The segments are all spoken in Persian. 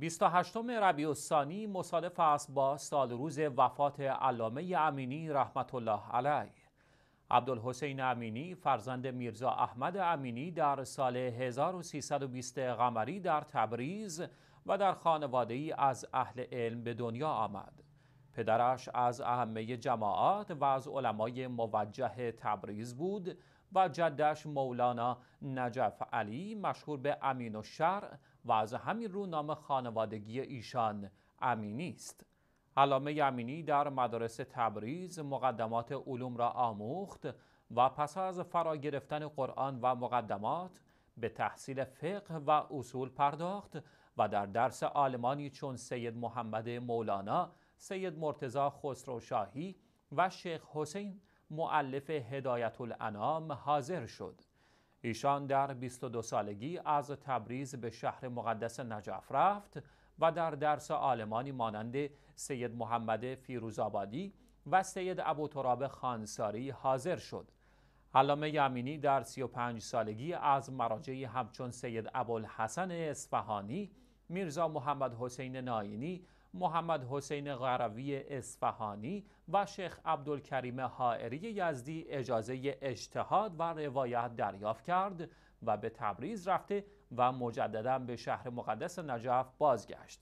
28 ربیع الثانی مصادف است با سال روز وفات علامه امینی رحمت الله علیه عبدالحسین امینی فرزند میرزا احمد امینی در سال 1320 قمری در تبریز و در خانواده ای از اهل علم به دنیا آمد پدرش از اهمه جماعت و از علمای موجه تبریز بود و جدش مولانا نجف علی مشهور به امین و شرع و از همین رو نام خانوادگی ایشان امینی است. علامه امینی در مدارس تبریز مقدمات علوم را آموخت و پس از فرا گرفتن قرآن و مقدمات به تحصیل فقه و اصول پرداخت و در درس آلمانی چون سید محمد مولانا، سید مرتزا خسروشاهی و شیخ حسین معلف هدایت الانام حاضر شد ایشان در 22 سالگی از تبریز به شهر مقدس نجف رفت و در درس آلمانی مانند سید محمد فیروزآبادی و سید ابو تراب خانساری حاضر شد علامه یمینی در 35 سالگی از مراجعی همچون سید ابوالحسن اصفهانی میرزا محمد حسین ناینی محمد حسین غروی اصفهانی و شیخ عبدالکریم حائری یزدی اجازه اجتهاد و روایت دریافت کرد و به تبریز رفته و مجددا به شهر مقدس نجف بازگشت.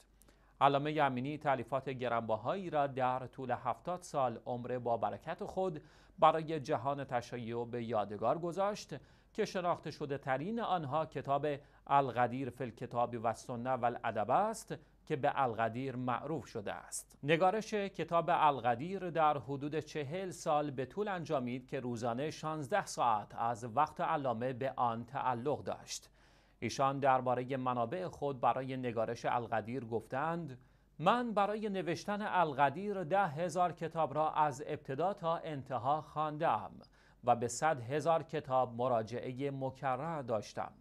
علامه یمینی تعلیفات گرانبهایی را در طول هفتاد سال عمر با برکت خود برای جهان تشیع به یادگار گذاشت که شناخته شده ترین آنها کتاب القدیر فی کتاب و سنه و است که به القدیر معروف شده است نگارش کتاب القدیر در حدود چهل سال به طول انجامید که روزانه 16 ساعت از وقت علامه به آن تعلق داشت ایشان درباره منابع خود برای نگارش القدیر گفتند من برای نوشتن القدیر ده هزار کتاب را از ابتدا تا انتها خواندم و به صد هزار کتاب مراجعه مکرر داشتم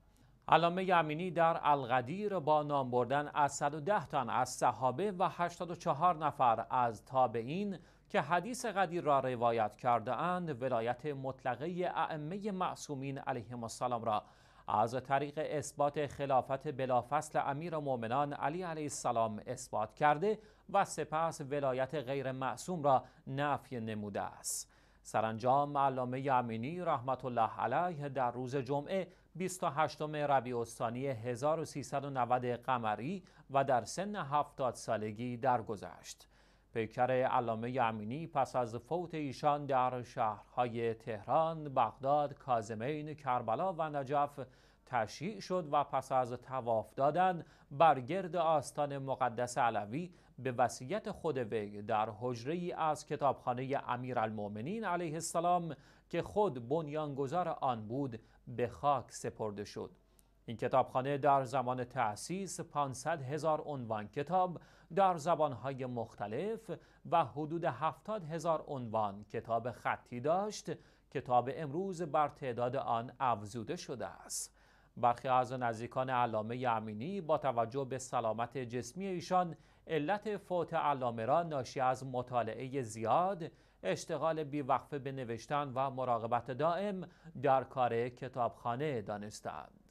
علامه امینی در القدیر با نام بردن از 110 تن از صحابه و 84 نفر از تابعین که حدیث قدیر را روایت کرده اند ولایت مطلقه ائمه معصومین علیه السلام را از طریق اثبات خلافت بلافصل امیر مؤمنان علی علیه السلام اثبات کرده و سپس ولایت غیر معصوم را نفی نموده است سرانجام علامه امینی رحمت الله علیه در روز جمعه 28 ربیع الثانی 1390 قمری و در سن 70 سالگی درگذشت. پیکر علامه امینی پس از فوت ایشان در شهرهای تهران، بغداد، کازمین، کربلا و نجف تشییع شد و پس از تواف دادن بر گرد آستان مقدس علوی به وسیعت خود وی در حجره ای از کتابخانه امیرالمؤمنین علیه السلام که خود بنیانگذار آن بود به خاک سپرده شد این کتابخانه در زمان تأسیس 500 هزار عنوان کتاب در زبانهای مختلف و حدود 70 هزار عنوان کتاب خطی داشت کتاب امروز بر تعداد آن افزوده شده است برخی از نزدیکان علامه امینی با توجه به سلامت جسمی ایشان علت فوت علامه را ناشی از مطالعه زیاد اشتغال بیوقفه به نوشتن و مراقبت دائم در کار کتابخانه دانستند.